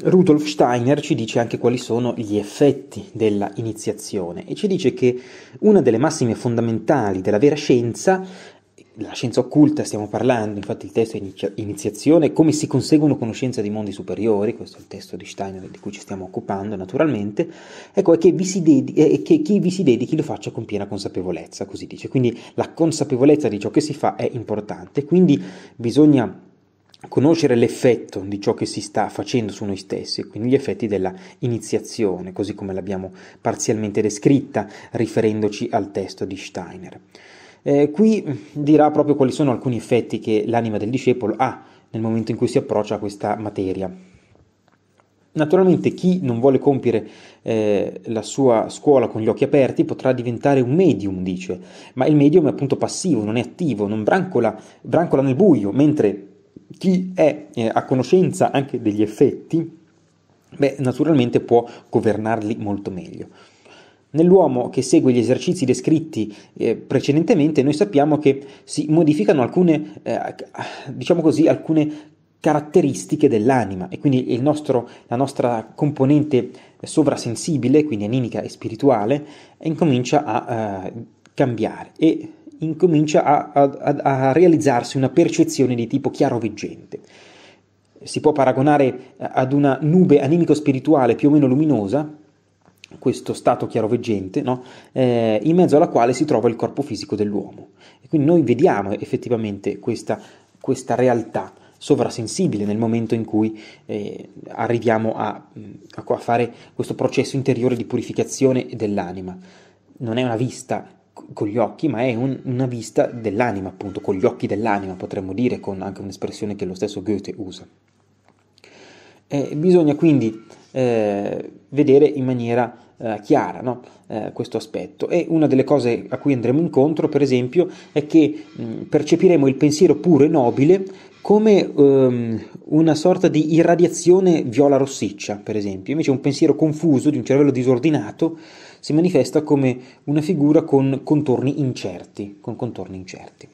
Rudolf Steiner ci dice anche quali sono gli effetti della iniziazione e ci dice che una delle massime fondamentali della vera scienza la scienza occulta stiamo parlando, infatti il testo è iniziazione, come si conseguono conoscenze di mondi superiori, questo è il testo di Steiner di cui ci stiamo occupando naturalmente, ecco, è che, dedichi, è che chi vi si dedichi lo faccia con piena consapevolezza, così dice. Quindi la consapevolezza di ciò che si fa è importante, quindi bisogna conoscere l'effetto di ciò che si sta facendo su noi stessi, quindi gli effetti della iniziazione, così come l'abbiamo parzialmente descritta riferendoci al testo di Steiner. Eh, qui mm, dirà proprio quali sono alcuni effetti che l'anima del discepolo ha nel momento in cui si approccia a questa materia. Naturalmente chi non vuole compiere eh, la sua scuola con gli occhi aperti potrà diventare un medium, dice, ma il medium è appunto passivo, non è attivo, non brancola, brancola nel buio, mentre chi è eh, a conoscenza anche degli effetti, beh, naturalmente può governarli molto meglio. Nell'uomo che segue gli esercizi descritti eh, precedentemente noi sappiamo che si modificano alcune, eh, diciamo così, alcune caratteristiche dell'anima e quindi nostro, la nostra componente sovrasensibile, quindi animica e spirituale, incomincia a eh, cambiare e incomincia a, a, a realizzarsi una percezione di tipo chiaroveggente. Si può paragonare eh, ad una nube animico-spirituale più o meno luminosa, questo stato chiaroveggente, no? eh, in mezzo alla quale si trova il corpo fisico dell'uomo. E quindi noi vediamo effettivamente questa, questa realtà sovrasensibile nel momento in cui eh, arriviamo a, mm, a, fare questo processo interiore di purificazione dell'anima. Non è una vista con gli occhi, ma è un, una vista dell'anima, appunto, con gli occhi dell'anima, potremmo dire, con anche un'espressione che lo stesso Goethe usa. Eh, bisogna quindi eh, vedere in maniera eh, chiara no? Eh, questo aspetto e una delle cose a cui andremo incontro, per esempio, è che mh, mm, percepiremo il pensiero puro e nobile come um, una sorta di irradiazione viola rossiccia, per esempio, invece un pensiero confuso di un cervello disordinato si manifesta come una figura con contorni incerti, con contorni incerti.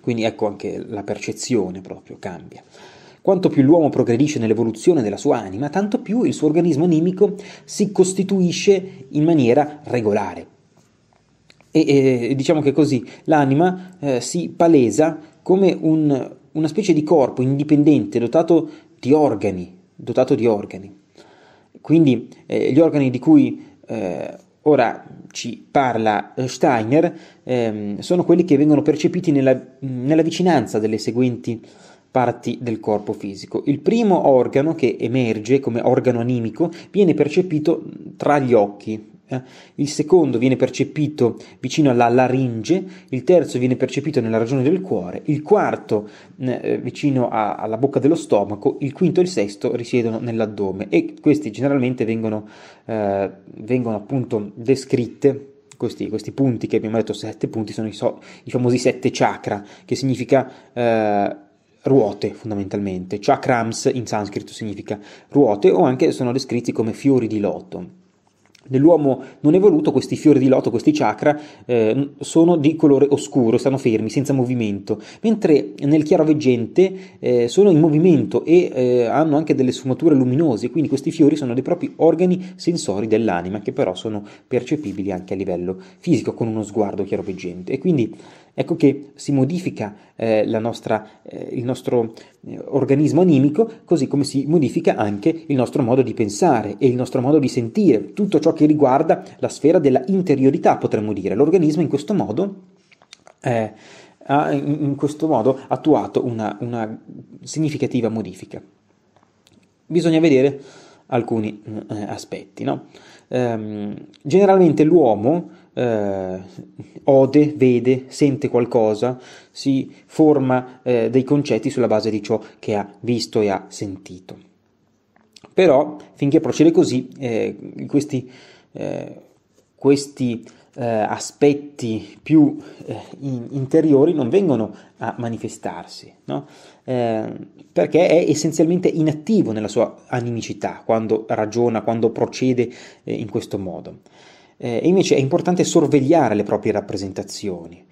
Quindi ecco anche la percezione proprio cambia. Quanto più l'uomo progredisce nell'evoluzione della sua anima, tanto più il suo organismo animico si costituisce in maniera regolare. E, e diciamo che così l'anima eh, si palesa come un, una specie di corpo indipendente, dotato di organi, dotato di organi. Quindi eh, gli organi di cui eh, ora ci parla eh, Steiner, ehm, sono quelli che vengono percepiti nella, nella vicinanza delle seguenti parti del corpo fisico. Il primo organo che emerge come organo animico viene percepito tra gli occhi, eh? il secondo viene percepito vicino alla laringe, il terzo viene percepito nella regione del cuore, il quarto eh, vicino a, alla bocca dello stomaco, il quinto e il sesto risiedono nell'addome e questi generalmente vengono, eh, vengono appunto descritte. Questi, questi, punti che abbiamo detto, sette punti, sono i, so, i famosi sette chakra, che significa eh, ruote fondamentalmente. Chakrams in sanscrito significa ruote o anche sono descritti come fiori di loto. Nell'uomo non evoluto questi fiori di loto, questi chakra, eh, sono di colore oscuro, stanno fermi, senza movimento, mentre nel chiaroveggente eh, sono in movimento e eh, hanno anche delle sfumature luminose, quindi questi fiori sono dei propri organi sensori dell'anima, che però sono percepibili anche a livello fisico con uno sguardo chiaroveggente. E quindi ecco che si modifica eh, nostra, eh, il nostro eh, organismo animico, così come si modifica anche il nostro modo di pensare e il nostro modo di sentire, tutto ciò che riguarda la sfera della interiorità, potremmo dire. L'organismo in questo modo eh, ha in questo modo attuato una, una, significativa modifica. Bisogna vedere alcuni eh, aspetti. No? Ehm, generalmente l'uomo eh, ode, vede, sente qualcosa, si forma eh, dei concetti sulla base di ciò che ha visto e ha sentito. Però finché procede così, eh, questi, eh, questi eh, aspetti più eh, in, interiori non vengono a manifestarsi, no? perché è essenzialmente inattivo nella sua animicità quando ragiona, quando procede in questo modo. Eh, invece è importante sorvegliare le proprie rappresentazioni,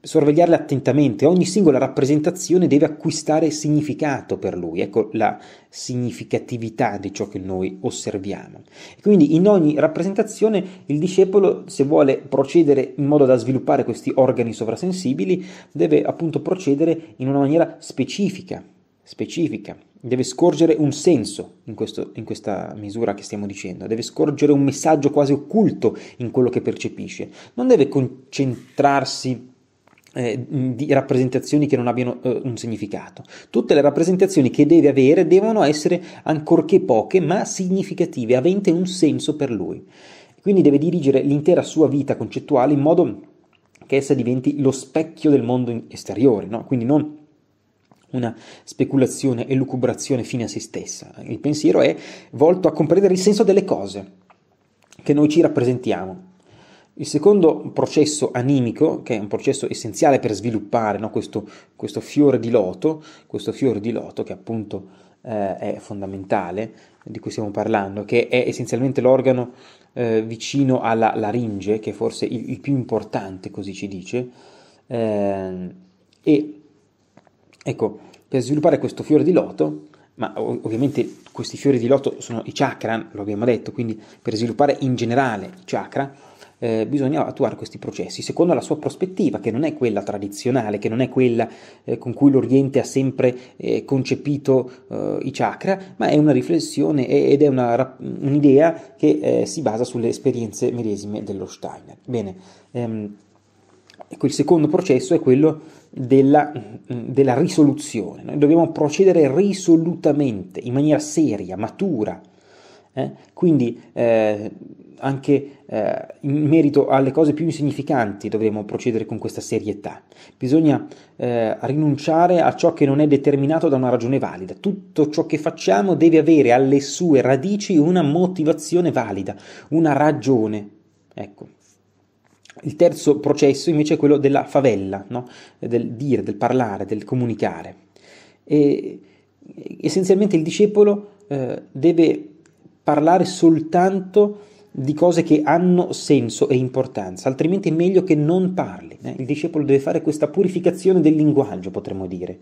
sorvegliarle attentamente, ogni singola rappresentazione deve acquistare significato per lui, ecco la significatività di ciò che noi osserviamo. quindi in ogni rappresentazione il discepolo, se vuole procedere in modo da sviluppare questi organi sovrasensibili, deve appunto procedere in una maniera specifica, specifica deve scorgere un senso in, questo, in, questa misura che stiamo dicendo, deve scorgere un messaggio quasi occulto in quello che percepisce, non deve concentrarsi eh, di rappresentazioni che non abbiano eh, un significato. Tutte le rappresentazioni che deve avere devono essere ancorché poche, ma significative, avente un senso per lui. Quindi deve dirigere l'intera sua vita concettuale in modo che essa diventi lo specchio del mondo esteriore, no? quindi non una speculazione e lucubrazione fine a se stessa. Il pensiero è volto a comprendere il senso delle cose che noi ci rappresentiamo. Il secondo processo animico, che è un processo essenziale per sviluppare no, questo, questo, fiore di loto, questo fiore di loto che appunto eh, è fondamentale, di cui stiamo parlando, che è essenzialmente l'organo eh, vicino alla laringe, che è forse il, il, più importante, così ci dice, eh, e Ecco, per sviluppare questo fiore di loto, ma ovviamente questi fiori di loto sono i chakra, lo abbiamo detto, quindi per sviluppare in generale i chakra eh, bisogna attuare questi processi secondo la sua prospettiva, che non è quella tradizionale, che non è quella eh, con cui l'Oriente ha sempre eh, concepito eh, i chakra, ma è una riflessione ed è una, un'idea che eh, si basa sulle esperienze medesime dello Steiner. Bene, ehm, ecco, il secondo processo è quello della, della risoluzione. Noi dobbiamo procedere risolutamente, in maniera seria, matura. Eh? Quindi eh, anche eh, in merito alle cose più insignificanti dovremo procedere con questa serietà. Bisogna eh, rinunciare a ciò che non è determinato da una ragione valida. Tutto ciò che facciamo deve avere alle sue radici una motivazione valida, una ragione. Ecco. Il terzo processo invece è quello della favella, no? del dire, del parlare, del comunicare. E essenzialmente il discepolo eh, deve parlare soltanto di cose che hanno senso e importanza, altrimenti è meglio che non parli. Eh? Il discepolo deve fare questa purificazione del linguaggio, potremmo dire.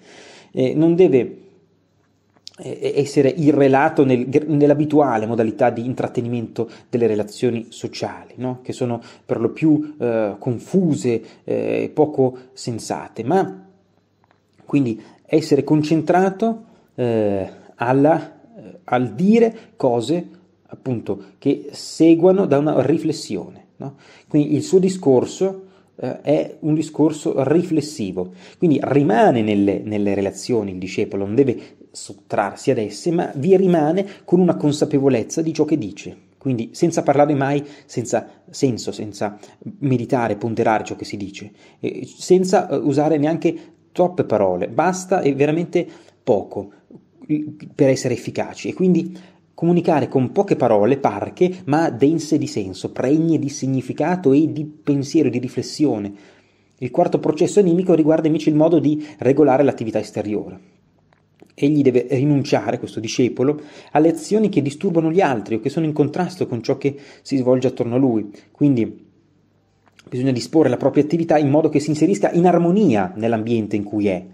Eh, non deve essere irrelato nel, nell'abituale modalità di intrattenimento delle relazioni sociali, no? che sono per lo più eh, confuse eh, e eh, poco sensate, ma quindi essere concentrato eh, alla, eh, al dire cose appunto che seguano da una riflessione. No? Quindi il suo discorso eh, è un discorso riflessivo, quindi rimane nelle, nelle relazioni il discepolo, non deve sottrarsi ad esse, ma vi rimane con una consapevolezza di ciò che dice. Quindi senza parlare mai senza senso, senza meditare, ponderare ciò che si dice, e senza eh, usare neanche troppe parole, basta e veramente poco per essere efficaci. E quindi comunicare con poche parole parche, ma dense di senso, pregne di significato e di pensiero, di riflessione. Il quarto processo animico riguarda invece il modo di regolare l'attività esteriore. Egli deve rinunciare, questo discepolo, alle azioni che disturbano gli altri o che sono in contrasto con ciò che si svolge attorno a lui. Quindi bisogna disporre la propria attività in modo che si inserisca in armonia nell'ambiente in cui è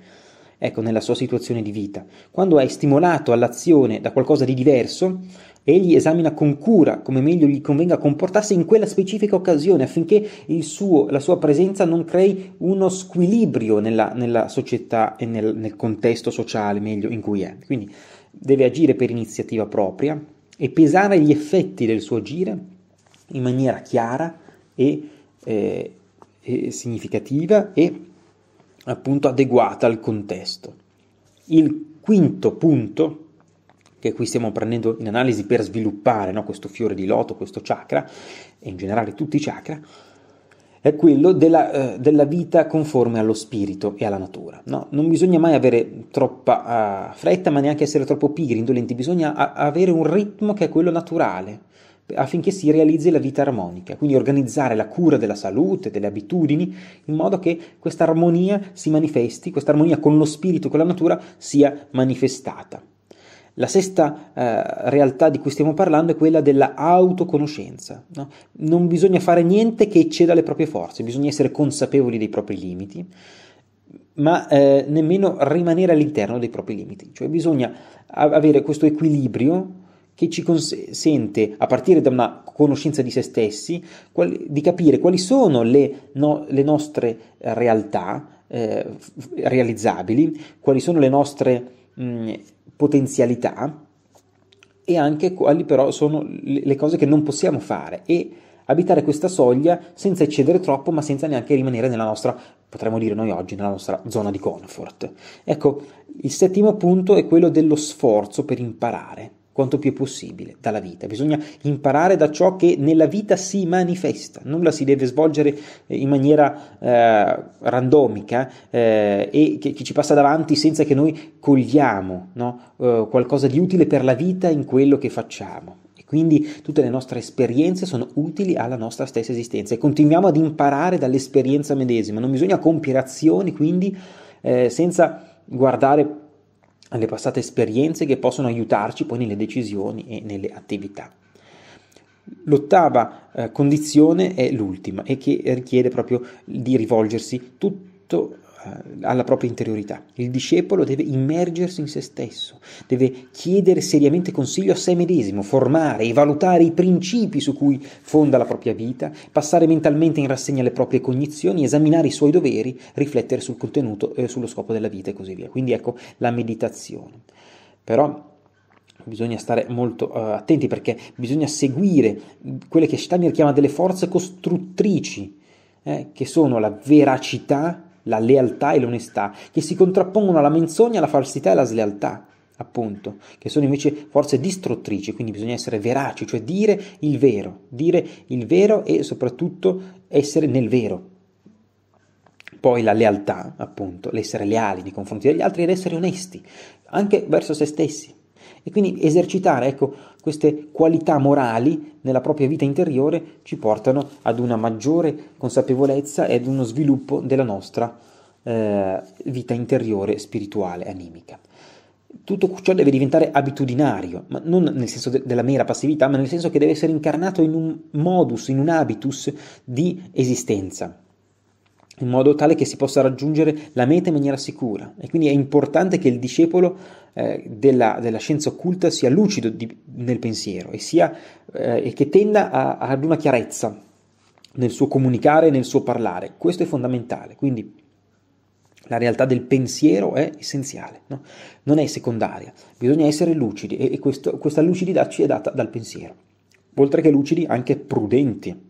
ecco, nella sua situazione di vita. Quando è stimolato all'azione da qualcosa di diverso, egli esamina con cura come meglio gli convenga comportarsi in quella specifica occasione affinché suo, la sua presenza non crei uno squilibrio nella, nella società e nel, nel contesto sociale meglio in cui è. Quindi deve agire per iniziativa propria e pesare gli effetti del suo agire in maniera chiara e, eh, e significativa e appunto adeguata al contesto. Il quinto punto che qui stiamo prendendo in analisi per sviluppare no, questo fiore di loto, questo chakra, e in generale tutti i chakra, è quello della, eh, della vita conforme allo spirito e alla natura. No? Non bisogna mai avere troppa uh, fretta, ma neanche essere troppo pigri, indolenti, bisogna a- avere un ritmo che è quello naturale affinché si realizzi la vita armonica, quindi organizzare la cura della salute, delle abitudini, in modo che questa armonia si manifesti, questa armonia con lo spirito, con la natura sia manifestata. La sesta eh, realtà di cui stiamo parlando è quella della autoconoscenza. No? Non bisogna fare niente che ecceda le proprie forze, bisogna essere consapevoli dei propri limiti, ma eh, nemmeno rimanere all'interno dei propri limiti, cioè bisogna avere questo equilibrio che ci consente, a partire da una conoscenza di se stessi, di capire quali sono le, no, le nostre realtà eh, realizzabili, quali sono le nostre mh, mm, potenzialità e anche quali però sono le cose che non possiamo fare e abitare questa soglia senza eccedere troppo ma senza neanche rimanere nella nostra, potremmo dire noi oggi, nella nostra zona di comfort. Ecco, il settimo punto è quello dello sforzo per imparare quanto più possibile dalla vita. Bisogna imparare da ciò che nella vita si manifesta, nulla si deve svolgere eh, in maniera eh, randomica eh, e che, che, ci passa davanti senza che noi cogliamo no? eh, qualcosa di utile per la vita in quello che facciamo. E quindi tutte le nostre esperienze sono utili alla nostra stessa esistenza e continuiamo ad imparare dall'esperienza medesima. Non bisogna compiere azioni quindi eh, senza guardare alle passate esperienze che possono aiutarci poi nelle decisioni e nelle attività. L'ottava eh, condizione è l'ultima e che richiede proprio di rivolgersi tutto eh, alla propria interiorità. Il discepolo deve immergersi in se stesso, deve chiedere seriamente consiglio a se medesimo, formare e valutare i principi su cui fonda la propria vita, passare mentalmente in rassegna le proprie cognizioni, esaminare i suoi doveri, riflettere sul contenuto e eh, sullo scopo della vita e così via. Quindi ecco la meditazione. Però bisogna stare molto uh, attenti perché bisogna seguire quelle che Steiner chiama delle forze costruttrici, eh, che sono la veracità, la lealtà e l'onestà, che si contrappongono alla menzogna, alla falsità e alla slealtà, appunto, che sono invece forze distruttrici, quindi bisogna essere veraci, cioè dire il vero, dire il vero e soprattutto essere nel vero. Poi la lealtà, appunto, l'essere leali nei confronti degli altri ed essere onesti, anche verso se stessi. E quindi esercitare ecco, queste qualità morali nella propria vita interiore ci portano ad una maggiore consapevolezza e ad uno sviluppo della nostra eh, vita interiore, spirituale, animica. Tutto ciò deve diventare abitudinario, ma non nel senso de- della mera passività, ma nel senso che deve essere incarnato in un modus, in un habitus di esistenza in modo tale che si possa raggiungere la meta in maniera sicura. E quindi è importante che il discepolo eh, della, della, scienza occulta sia lucido di, nel pensiero e, sia, eh, e che tenda a, ad una chiarezza nel suo comunicare e nel suo parlare. Questo è fondamentale. Quindi la realtà del pensiero è essenziale, no? non è secondaria. Bisogna essere lucidi e, e questo, questa lucidità ci è data dal pensiero. Oltre che lucidi, anche prudenti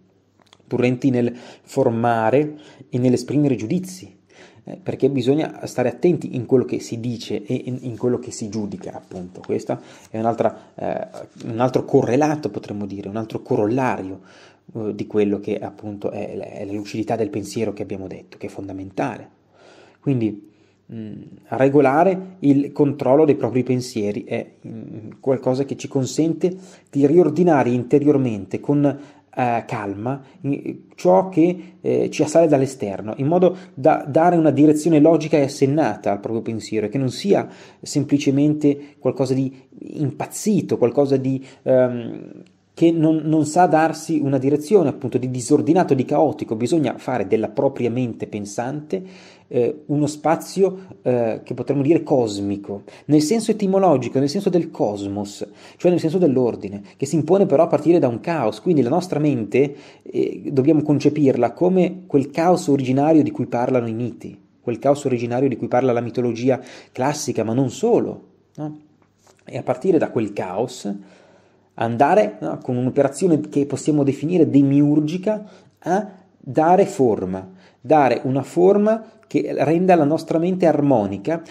prudenti nel formare e nell'esprimere giudizi, eh, perché bisogna stare attenti in quello che si dice e in, quello che si giudica, appunto. Questo è eh, un altro correlato, potremmo dire, un altro corollario eh, di quello che appunto è, è, la lucidità del pensiero che abbiamo detto, che è fondamentale. Quindi mh, mm, regolare il controllo dei propri pensieri è mh, mm, qualcosa che ci consente di riordinare interiormente con eh, calma, ciò che eh, ci assale dall'esterno, in modo da dare una direzione logica e assennata al proprio pensiero, e che non sia semplicemente qualcosa di impazzito, qualcosa di... Ehm, che non, non, sa darsi una direzione, appunto, di disordinato, di caotico. Bisogna fare della propria mente pensante eh, uno spazio eh, che potremmo dire cosmico, nel senso etimologico, nel senso del cosmos, cioè nel senso dell'ordine, che si impone però a partire da un caos, quindi la nostra mente eh, dobbiamo concepirla come quel caos originario di cui parlano i miti, quel caos originario di cui parla la mitologia classica, ma non solo. No? E a partire da quel caos andare no, con un'operazione che possiamo definire demiurgica a dare forma, dare una forma che renda la nostra mente armonica,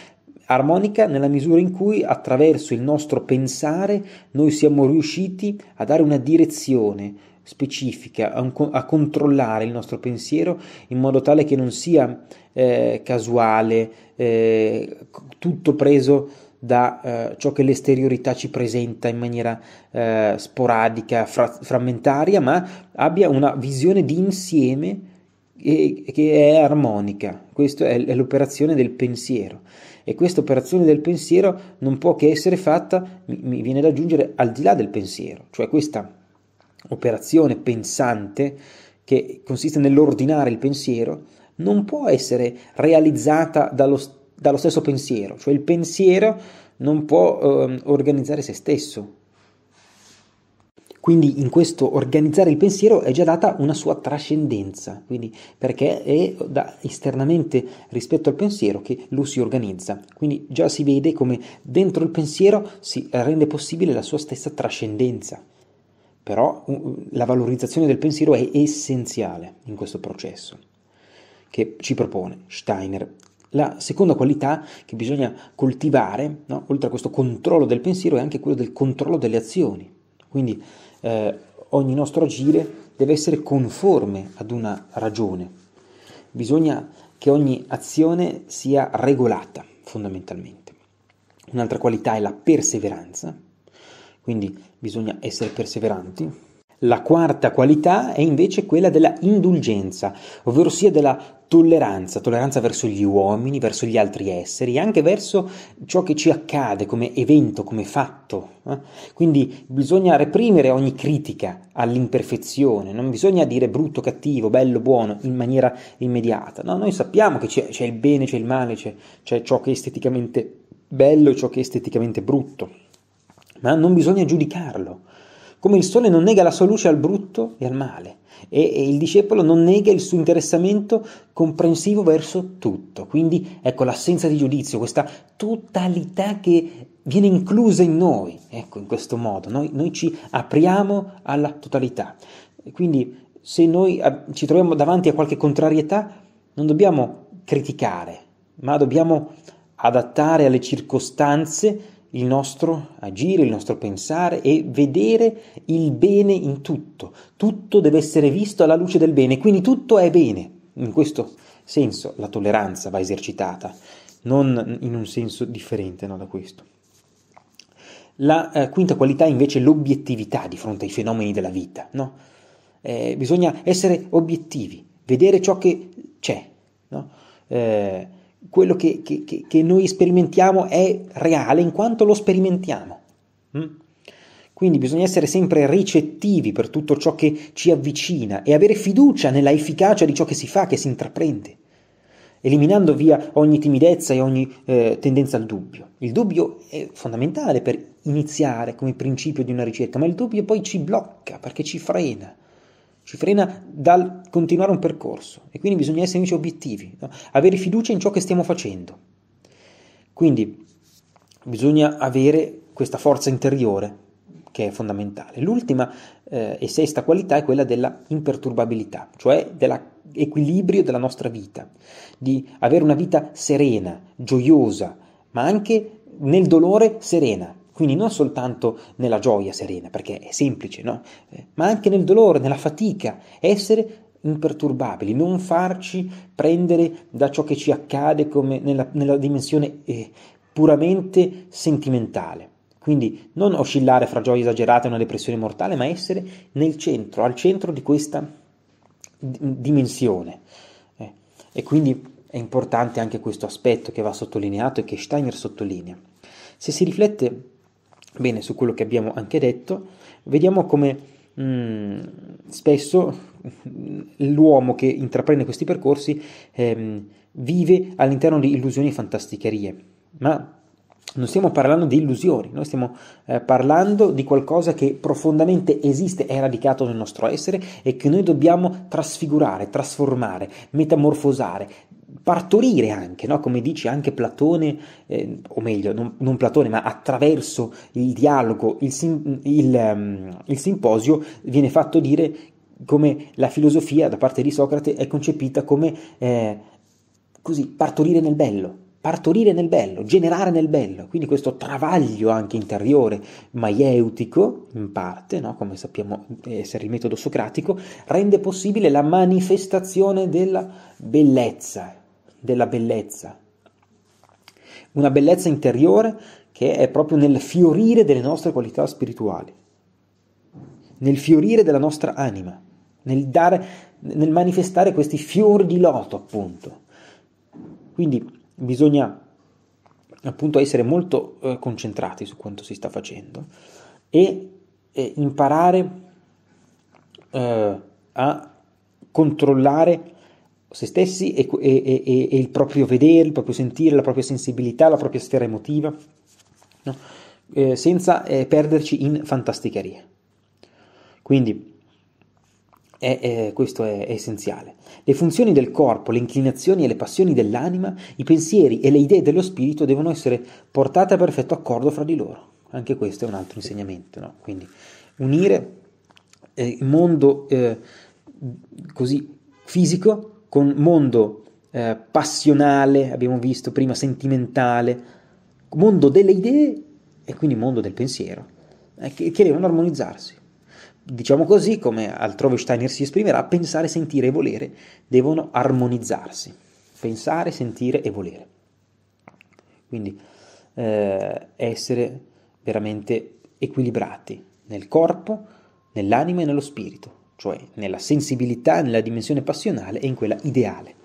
armonica nella misura in cui attraverso il nostro pensare noi siamo riusciti a dare una direzione specifica, a, un, a controllare il nostro pensiero in modo tale che non sia eh, casuale, eh, tutto preso da eh, ciò che l'esteriorità ci presenta in maniera eh, sporadica, fra- frammentaria, ma abbia una visione di insieme che è armonica, questa è l'operazione del pensiero e questa operazione del pensiero non può che essere fatta, mi viene da aggiungere, al di là del pensiero, cioè questa operazione pensante che consiste nell'ordinare il pensiero non può essere realizzata dallo, dallo stesso pensiero, cioè il pensiero non può eh, organizzare se stesso, quindi in questo organizzare il pensiero è già data una sua trascendenza, quindi perché è da esternamente rispetto al pensiero che lo si organizza. Quindi già si vede come dentro il pensiero si rende possibile la sua stessa trascendenza. Però la valorizzazione del pensiero è essenziale in questo processo che ci propone Steiner. La seconda qualità che bisogna coltivare, no? oltre a questo controllo del pensiero, è anche quello del controllo delle azioni. Quindi eh, ogni nostro agire deve essere conforme ad una ragione. Bisogna che ogni azione sia regolata fondamentalmente. Un'altra qualità è la perseveranza, quindi bisogna essere perseveranti, la quarta qualità è invece quella della indulgenza, ovvero sia della tolleranza, tolleranza verso gli uomini, verso gli altri esseri, anche verso ciò che ci accade come evento, come fatto. Eh. Quindi bisogna reprimere ogni critica all'imperfezione, non bisogna dire brutto, cattivo, bello, buono in maniera immediata. No, noi sappiamo che c'è, c'è il bene, c'è il male, c'è, c'è ciò che è esteticamente bello e ciò che è esteticamente brutto, ma non bisogna giudicarlo come il sole non nega la sua luce al brutto e al male, e, e il discepolo non nega il suo interessamento comprensivo verso tutto. Quindi ecco l'assenza di giudizio, questa totalità che viene inclusa in noi, ecco in questo modo, noi, noi ci apriamo alla totalità. Quindi se noi ci troviamo davanti a qualche contrarietà, non dobbiamo criticare, ma dobbiamo adattare alle circostanze il nostro agire, il nostro pensare e vedere il bene in tutto. Tutto deve essere visto alla luce del bene, quindi tutto è bene. In questo senso la tolleranza va esercitata, non in un senso differente no, da questo. La eh, quinta qualità invece è l'obiettività di fronte ai fenomeni della vita. No? Eh, bisogna essere obiettivi, vedere ciò che c'è. No? Eh, quello che, che, che, noi sperimentiamo è reale in quanto lo sperimentiamo. Mm. Quindi bisogna essere sempre ricettivi per tutto ciò che ci avvicina e avere fiducia nella efficacia di ciò che si fa, che si intraprende, eliminando via ogni timidezza e ogni eh, tendenza al dubbio. Il dubbio è fondamentale per iniziare come principio di una ricerca, ma il dubbio poi ci blocca perché ci frena ci frena dal continuare un percorso e quindi bisogna essere invece obiettivi, no? avere fiducia in ciò che stiamo facendo. Quindi bisogna avere questa forza interiore che è fondamentale. L'ultima eh, e sesta qualità è quella della imperturbabilità, cioè dell'equilibrio della nostra vita, di avere una vita serena, gioiosa, ma anche nel dolore serena, quindi non soltanto nella gioia serena, perché è semplice, no? Eh, ma anche nel dolore, nella fatica, essere imperturbabili, non farci prendere da ciò che ci accade come nella, nella dimensione eh, puramente sentimentale. Quindi non oscillare fra gioia esagerata e una depressione mortale, ma essere nel centro, al centro di questa dimensione. Eh, e quindi è importante anche questo aspetto che va sottolineato e che Steiner sottolinea. Se si riflette Bene, su quello che abbiamo anche detto, vediamo come mh, mm, spesso mm, l'uomo che intraprende questi percorsi ehm, vive all'interno di illusioni e fantasticherie, ma non stiamo parlando di illusioni, noi stiamo eh, parlando di qualcosa che profondamente esiste, è radicato nel nostro essere e che noi dobbiamo trasfigurare, trasformare, metamorfosare, partorire anche, no? come dice anche Platone, eh, o meglio, non, non, Platone, ma attraverso il dialogo, il, sim, il, um, il simposio viene fatto dire come la filosofia da parte di Socrate è concepita come eh, così, partorire nel bello partorire nel bello, generare nel bello, quindi questo travaglio anche interiore, maieutico in parte, no? come sappiamo essere il metodo socratico, rende possibile la manifestazione della bellezza, della bellezza. Una bellezza interiore che è proprio nel fiorire delle nostre qualità spirituali, nel fiorire della nostra anima, nel, dare, nel manifestare questi fiori di loto appunto. Quindi bisogna appunto essere molto eh, concentrati su quanto si sta facendo e, e imparare eh, a controllare se stessi e, e, e, il proprio vedere, il proprio sentire, la propria sensibilità, la propria sfera emotiva, no? eh, senza eh, perderci in fantasticherie. Quindi è, è, eh, questo è, è essenziale. Le funzioni del corpo, le inclinazioni e le passioni dell'anima, i pensieri e le idee dello spirito devono essere portate a perfetto accordo fra di loro. Anche questo è un altro insegnamento, no? Quindi unire eh, mondo eh, così fisico con mondo eh, passionale, abbiamo visto prima, sentimentale, mondo delle idee e quindi mondo del pensiero, eh, che, che devono armonizzarsi diciamo così, come altrove Steiner si esprimerà, pensare, sentire e volere devono armonizzarsi. Pensare, sentire e volere. Quindi eh, essere veramente equilibrati nel corpo, nell'anima e nello spirito, cioè nella sensibilità, nella dimensione passionale e in quella ideale.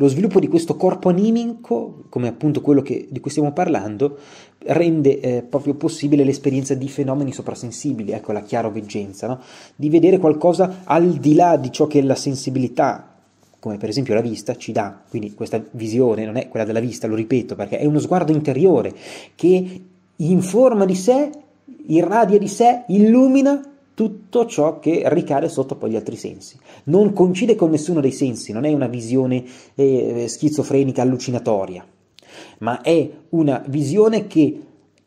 Lo sviluppo di questo corpo animico, come appunto quello che, di cui stiamo parlando, rende eh, proprio possibile l'esperienza di fenomeni soprasensibili, ecco la chiaroveggenza, no? di vedere qualcosa al di là di ciò che la sensibilità come per esempio la vista, ci dà. Quindi questa visione non è quella della vista, lo ripeto, perché è uno sguardo interiore che informa di sé, irradia di sé, illumina tutto ciò che ricade sotto poi gli altri sensi. Non coincide con nessuno dei sensi, non è una visione eh, schizofrenica, allucinatoria, ma è una visione che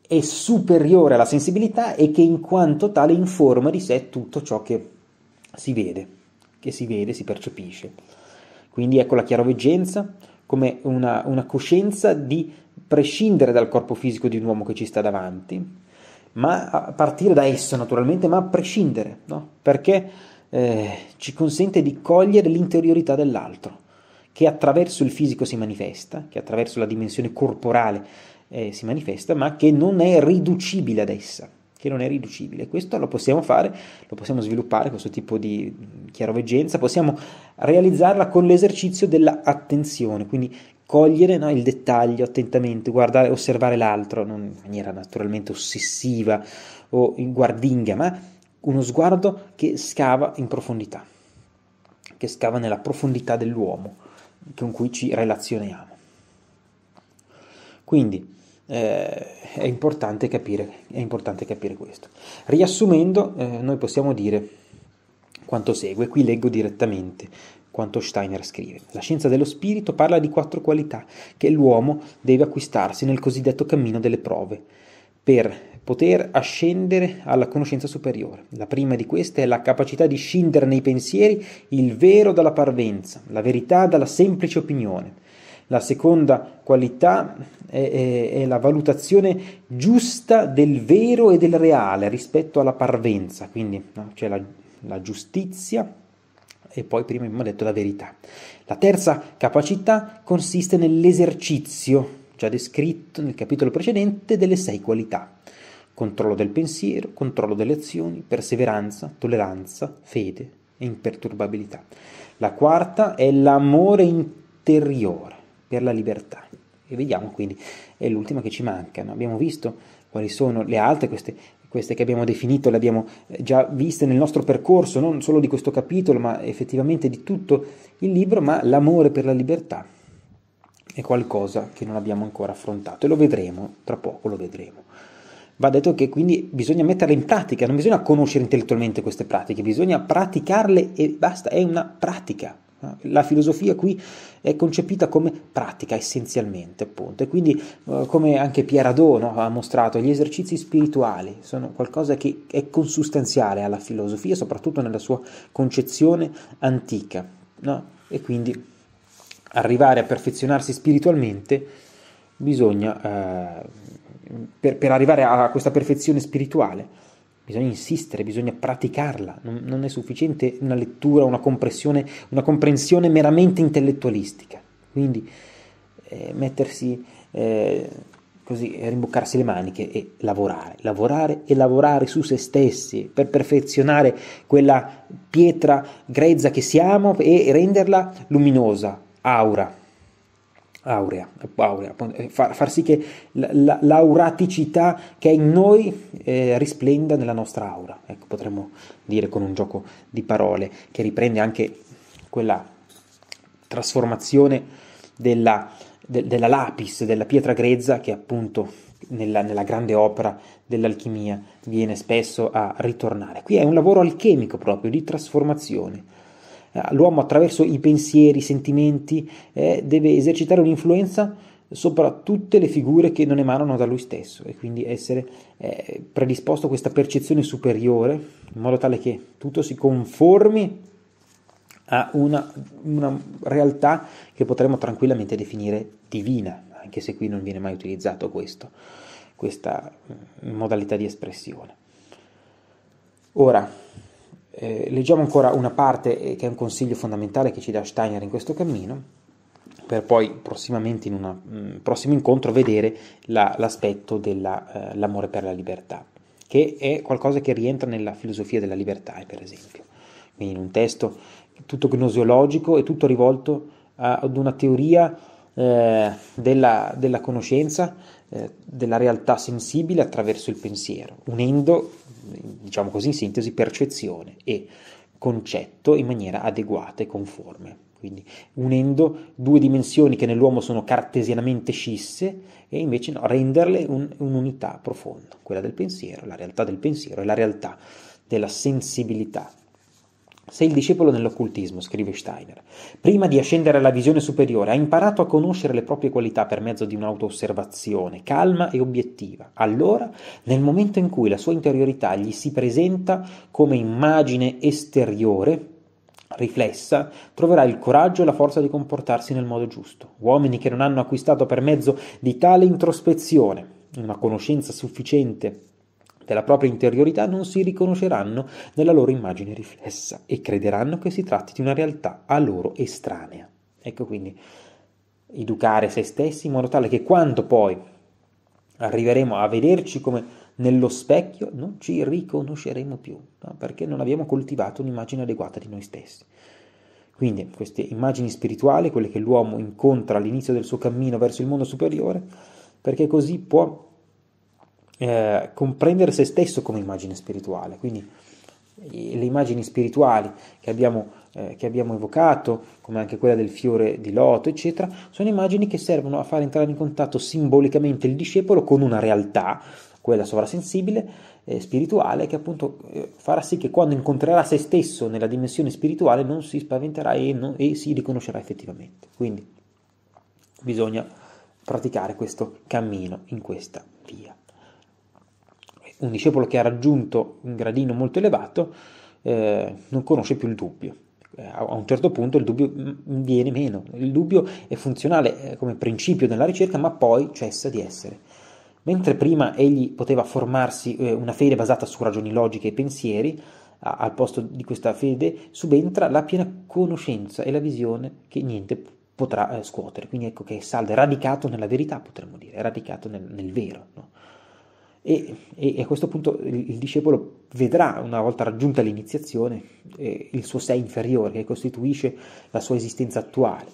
è superiore alla sensibilità e che in quanto tale informa di sé tutto ciò che si vede, che si vede, si percepisce. Quindi ecco la chiaroveggenza come una, una coscienza di prescindere dal corpo fisico di un uomo che ci sta davanti, ma a partire da esso naturalmente, ma a prescindere, no? perché eh, ci consente di cogliere l'interiorità dell'altro, che attraverso il fisico si manifesta, che attraverso la dimensione corporale eh, si manifesta, ma che non è riducibile ad essa, che non è riducibile. Questo lo possiamo fare, lo possiamo sviluppare, questo tipo di mm, chiaroveggenza, possiamo realizzarla con l'esercizio dell'attenzione, attenzione, quindi cogliere no, il dettaglio attentamente, guardare, osservare l'altro, non in maniera naturalmente ossessiva o guardinga, ma uno sguardo che scava in profondità, che scava nella profondità dell'uomo con cui ci relazioniamo. Quindi eh, è, importante capire, è, importante capire, questo. Riassumendo, eh, noi possiamo dire quanto segue, qui leggo direttamente quanto Steiner scrive. La scienza dello spirito parla di quattro qualità che l'uomo deve acquistarsi nel cosiddetto cammino delle prove per poter ascendere alla conoscenza superiore. La prima di queste è la capacità di scindere nei pensieri il vero dalla parvenza, la verità dalla semplice opinione. La seconda qualità è, è, è, la valutazione giusta del vero e del reale rispetto alla parvenza, quindi no, c'è la, la giustizia e poi prima abbiamo detto la verità. La terza capacità consiste nell'esercizio, già descritto nel capitolo precedente, delle sei qualità. Controllo del pensiero, controllo delle azioni, perseveranza, tolleranza, fede e imperturbabilità. La quarta è l'amore interiore per la libertà. E vediamo quindi, è l'ultima che ci manca. No? Abbiamo visto quali sono le altre, queste queste che abbiamo definito, le abbiamo eh, già viste nel nostro percorso, non solo di questo capitolo, ma effettivamente di tutto il libro, ma l'amore per la libertà è qualcosa che non abbiamo ancora affrontato e lo vedremo, tra poco lo vedremo. Va detto che quindi bisogna metterle in pratica, non bisogna conoscere intellettualmente queste pratiche, bisogna praticarle e basta, è una pratica. La filosofia qui è concepita come pratica essenzialmente, appunto. E quindi, eh, come anche Pier Adorno ha mostrato, gli esercizi spirituali sono qualcosa che è consustanziale alla filosofia, soprattutto nella sua concezione antica. No? E quindi arrivare a perfezionarsi spiritualmente bisogna, eh, per, per arrivare a questa perfezione spirituale, bisogna insistere, bisogna praticarla, non, non è sufficiente una lettura, una, una comprensione meramente intellettualistica. Quindi eh, mettersi eh, così, rimboccarsi le maniche e lavorare, lavorare e lavorare su se stessi per perfezionare quella pietra grezza che siamo e renderla luminosa, aura aurea, aurea eh, far, far, sì che l'auraticità che è in noi eh, risplenda nella nostra aura, ecco, potremmo dire con un gioco di parole che riprende anche quella trasformazione della, de, della lapis, della pietra grezza che appunto nella, nella, grande opera dell'alchimia viene spesso a ritornare. Qui è un lavoro alchemico proprio di trasformazione eh, l'uomo attraverso i pensieri, i sentimenti, eh, deve esercitare un'influenza sopra tutte le figure che non emanano da lui stesso e quindi essere eh, predisposto a questa percezione superiore in modo tale che tutto si conformi a una, una realtà che potremmo tranquillamente definire divina, anche se qui non viene mai utilizzato questo, questa mm, modalità di espressione. Ora, eh, leggiamo ancora una parte eh, che è un consiglio fondamentale che ci dà Steiner in questo cammino, per poi prossimamente in un mm, prossimo incontro vedere la, l'aspetto dell'amore eh, per la libertà, che è qualcosa che rientra nella filosofia della libertà, eh, per esempio. Quindi in un testo tutto gnosiologico e tutto rivolto a, ad una teoria eh, della, della conoscenza eh, della realtà sensibile attraverso il pensiero, unendo, diciamo così in sintesi, percezione e concetto in maniera adeguata e conforme. Quindi unendo due dimensioni che nell'uomo sono cartesianamente scisse e invece no, renderle un, un'unità profonda, quella del pensiero, la realtà del pensiero e la realtà della sensibilità sei il discepolo nell'occultismo, scrive Steiner. Prima di ascendere alla visione superiore, ha imparato a conoscere le proprie qualità per mezzo di un'autoosservazione calma e obiettiva. Allora, nel momento in cui la sua interiorità gli si presenta come immagine esteriore, riflessa, troverà il coraggio e la forza di comportarsi nel modo giusto. Uomini che non hanno acquistato per mezzo di tale introspezione una conoscenza sufficiente della propria interiorità non si riconosceranno nella loro immagine riflessa e crederanno che si tratti di una realtà a loro estranea. Ecco quindi educare se stessi in modo tale che quando poi arriveremo a vederci come nello specchio non ci riconosceremo più, no? perché non abbiamo coltivato un'immagine adeguata di noi stessi. Quindi queste immagini spirituali, quelle che l'uomo incontra all'inizio del suo cammino verso il mondo superiore, perché così può eh, comprendere se stesso come immagine spirituale. Quindi le immagini spirituali che abbiamo, eh, che abbiamo evocato, come anche quella del fiore di loto, eccetera, sono immagini che servono a far entrare in contatto simbolicamente il discepolo con una realtà, quella sovrasensibile, eh, spirituale, che appunto eh, farà sì che quando incontrerà se stesso nella dimensione spirituale non si spaventerà e, non, e si riconoscerà effettivamente. Quindi bisogna praticare questo cammino in questa via un discepolo che ha raggiunto un gradino molto elevato eh, non conosce più il dubbio. Eh, a un certo punto il dubbio mm, mm, viene meno, il dubbio è funzionale eh, come principio della ricerca, ma poi cessa di essere. Mentre prima egli poteva formarsi eh, una fede basata su ragioni logiche e pensieri, al posto di questa fede subentra la piena conoscenza e la visione che niente potrà scuotere. Quindi ecco che è saldo, è radicato nella verità, potremmo dire, è radicato nel, nel vero. No? E, e, a questo punto il, discepolo vedrà, una volta raggiunta l'iniziazione, eh, il suo sé inferiore che costituisce la sua esistenza attuale.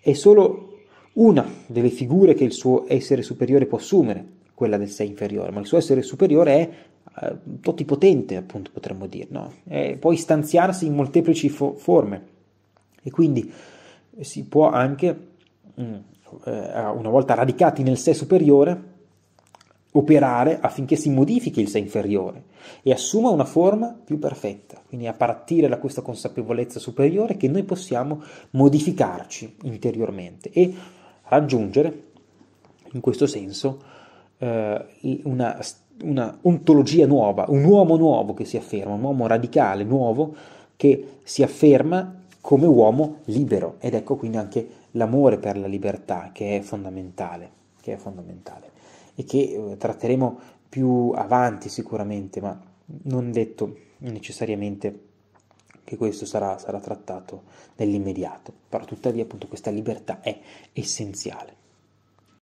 È solo una delle figure che il suo essere superiore può assumere, quella del sé inferiore, ma il suo essere superiore è eh, totipotente, appunto potremmo dire, no? può istanziarsi in molteplici fo- forme e quindi si può anche, mh, mm, eh, una volta radicati nel sé superiore, operare affinché si modifichi il sé inferiore e assuma una forma più perfetta, quindi a partire da questa consapevolezza superiore che noi possiamo modificarci interiormente e raggiungere in questo senso eh, una, una ontologia nuova, un uomo nuovo che si afferma, un uomo radicale nuovo che si afferma come uomo libero ed ecco quindi anche l'amore per la libertà che è fondamentale, che è fondamentale e che eh, tratteremo più avanti sicuramente, ma non detto necessariamente che questo sarà, sarà trattato nell'immediato, però tuttavia appunto questa libertà è essenziale.